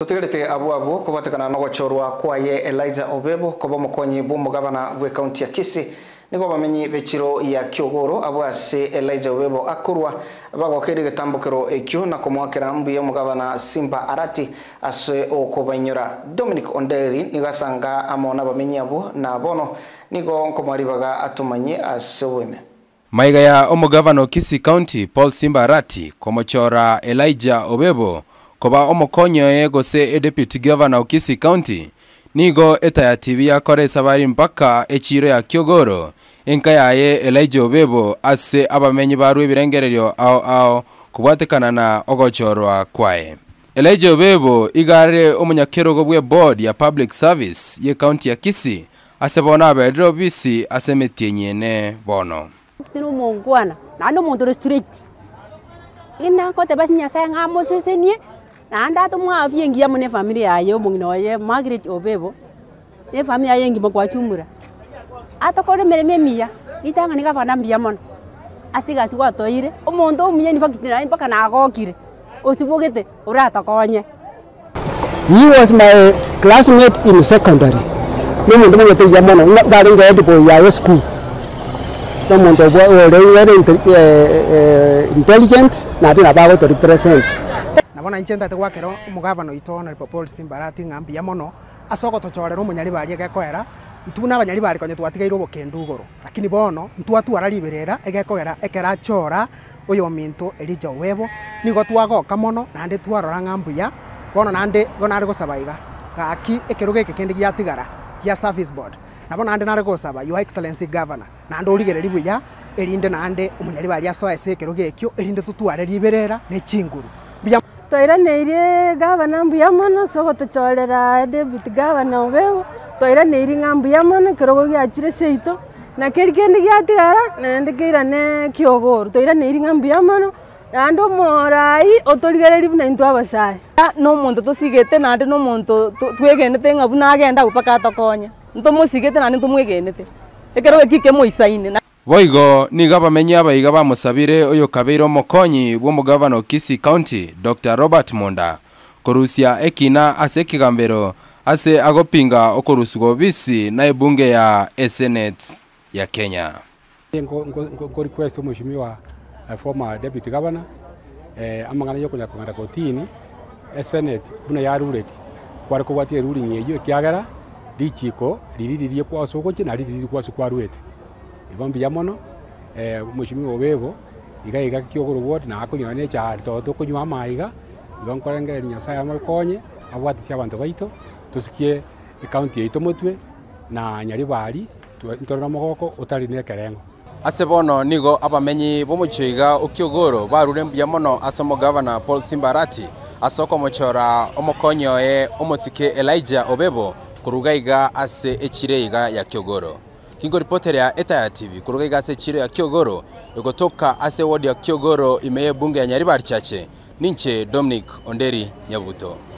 tutigarite abu abu kubatikana no gochorwa kwa ye Elijah Obebo kobo mukonyi bu mugabana gwe county ya Kisii nigo bamenyi bechiro ya Kyogoro abu ase Elijah Obebo akurwa bago bagokere gitambukiro ekyo na komwakira mbu ya mugavana Simba Arati ase okobanyura Dominic Onderi nigasanga amona bamenyi abu na bono nigo nkomwaribaga atumanye ase weme Maiga ya omugavana Kisi County Paul Simba Arati komochora Elijah Obebo koba omokonyoe gose e deputy governor Okisi County nigo etaya TV ya kore sabari mpaka echiro ya Kyogoro enka yaye Elijah Obebo ase abamenyi baru ebirengererio ao ao kubwatekana na ogochorwa kwae Elijah Obebo igare omunyakero gobwe board ya public service ye county ya Kisi ase bona abedro bisi ase metienyene bono tino mongwana nando mondo restrict ina kote basi nyasaye ngamo sesenie na anda to nanda tumwavie engiamu ne family ya yaye omong'ina oye Margaret Obebo ne family ya yaye engima gwachumura atokore emeremo emiya mon abana mbuya kwa toire egasi gwatoire omonto omunyeni fakiti naye mpaka nagokire osibogete oratokonye he was my classmate in secondary nomonto manyete buya mono bare dipo ya school nomonto obo ore were eh, eh, intelligent nate to represent bona inchendete gwakera mugavana itu honorable Paul Simbarati ng'ambia mono acoko tuchorera umunyari bari gekwera ntuna abanyari bari konye twatigairwo gukindu iguru lakini bono ntwatwara ribirira egekogera ekera chora uyo mintu Elijah Webo nigo twagoka mono nandi twarora ng'ambuya bono nandi gonari gusabaiga gaki ekero giki kindi giatigara gia service board nabo nandi nari gusaba your excellency governor nandi urigereri buya erinde nandi umunyari bari asoa ase ekero gekio erinde tutware ribirira ne chinguru twairanäirie gavana mbuya mono sogotochorera debut gavana obeu twairanäirie ng'a mbuya mono kirogo giachire seito na keri kende giatigara naende keirane kiogoro twairanäirie ng'a mbuya mono naende omorai otorigererie buna intwe abasae na omonto tosigete naende na omonto twegenete ng'a buna agenda abwo mpaka atokonya ntomosigete naende ntomwegenete ekerogo ekike moisaine boigo niga bamenya igaba musabire oyo kabiro mokonyi bwa omogavana Kisi county dr robert Monda. korusia ekina ase kigambero ase agopinga okorusiwa obisi na ibunge ya esenate ya kenya Ngo request omweshimiwa eh, former deputy governor eh, amang'ana yokonya kong'anda kotini esenate buna ya yarureti kwarekobwatire ruling yeyo kiagara richiko riri kwa kwasoko chi na riri riri kwasu kwarwete ibombi mono eh mushimi obebo iga iga kiogoro bwot na akunywa ne cha to kunywa maiga igo mo nyasaye amakonye abwatisi bantu baito tusikie county yaito motwe na nyari bari ntorora mogoko utari ne kerengo ase bono nigo abamenyi bomuchiga ukyogoro barure mbuya mono ase governor paul simbarati ase okomochora omokonyoe omosike elijah obebo koruga iga ase echire iga ya kiogoro Kingo ripoteri ya Eta ya TV kutoka chiro ya Kiogoro, yokotoka Ase Ward ya Kiogoro, imeye bunge ya Nyaribari chache. Ninche Dominic Onderi Nyabuto.